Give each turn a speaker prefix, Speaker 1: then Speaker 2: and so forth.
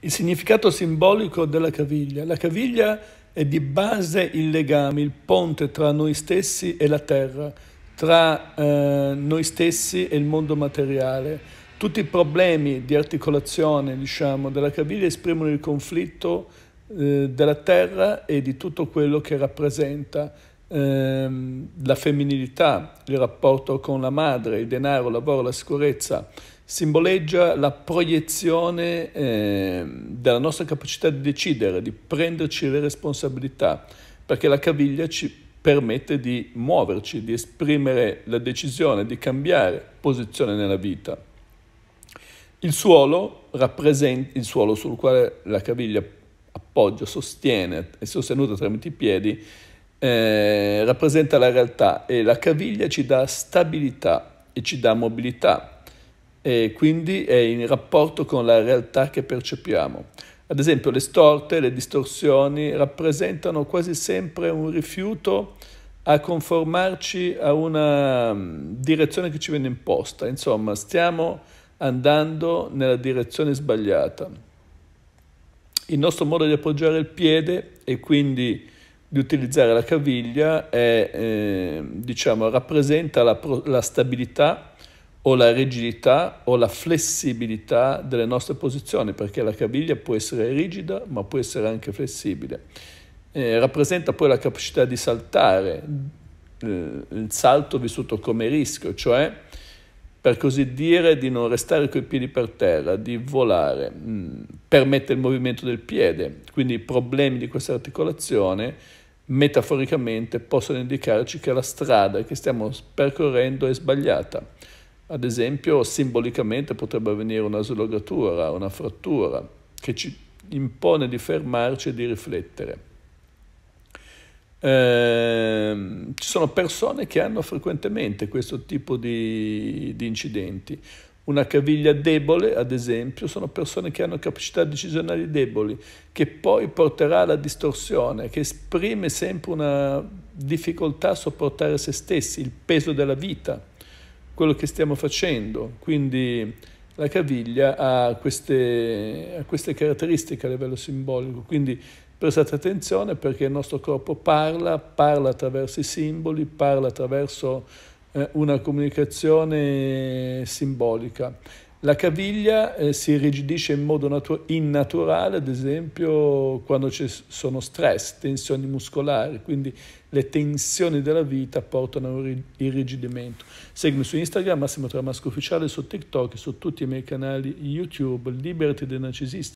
Speaker 1: il significato simbolico della caviglia. La caviglia è di base il legame, il ponte tra noi stessi e la terra, tra eh, noi stessi e il mondo materiale. Tutti i problemi di articolazione diciamo, della caviglia esprimono il conflitto eh, della terra e di tutto quello che rappresenta eh, la femminilità, il rapporto con la madre, il denaro, il lavoro, la sicurezza, simboleggia la proiezione eh, della nostra capacità di decidere, di prenderci le responsabilità, perché la caviglia ci permette di muoverci, di esprimere la decisione, di cambiare posizione nella vita. Il suolo, il suolo sul quale la caviglia appoggia, sostiene, è sostenuta tramite i piedi, eh, rappresenta la realtà e la caviglia ci dà stabilità e ci dà mobilità e quindi è in rapporto con la realtà che percepiamo. Ad esempio le storte, le distorsioni rappresentano quasi sempre un rifiuto a conformarci a una mm, direzione che ci viene imposta, insomma stiamo andando nella direzione sbagliata. Il nostro modo di appoggiare il piede e quindi di utilizzare la caviglia è, eh, diciamo, rappresenta la, la stabilità o la rigidità o la flessibilità delle nostre posizioni, perché la caviglia può essere rigida ma può essere anche flessibile. Eh, rappresenta poi la capacità di saltare, eh, il salto vissuto come rischio, cioè per così dire di non restare coi piedi per terra, di volare, mh, mm, permette il movimento del piede, quindi i problemi di questa articolazione metaforicamente possono indicarci che la strada che stiamo percorrendo è sbagliata ad esempio, simbolicamente potrebbe avvenire una slogatura, una frattura, che ci impone di fermarci e di riflettere. Ehm, ci sono persone che hanno frequentemente questo tipo di, di incidenti. Una caviglia debole, ad esempio, sono persone che hanno capacità decisionali deboli, che poi porterà alla distorsione, che esprime sempre una difficoltà a sopportare se stessi, il peso della vita quello che stiamo facendo. Quindi la caviglia ha queste, ha queste caratteristiche a livello simbolico. Quindi prestate attenzione perché il nostro corpo parla, parla attraverso i simboli, parla attraverso eh, una comunicazione simbolica la caviglia eh, si irrigidisce in modo natu- innaturale, ad esempio quando ci sono stress, tensioni muscolari, quindi le tensioni della vita portano a un irrigidimento. Seguimi su Instagram, Massimo Tramasco Ufficiale, su TikTok, su tutti i miei canali YouTube, liberati dei narcisisti.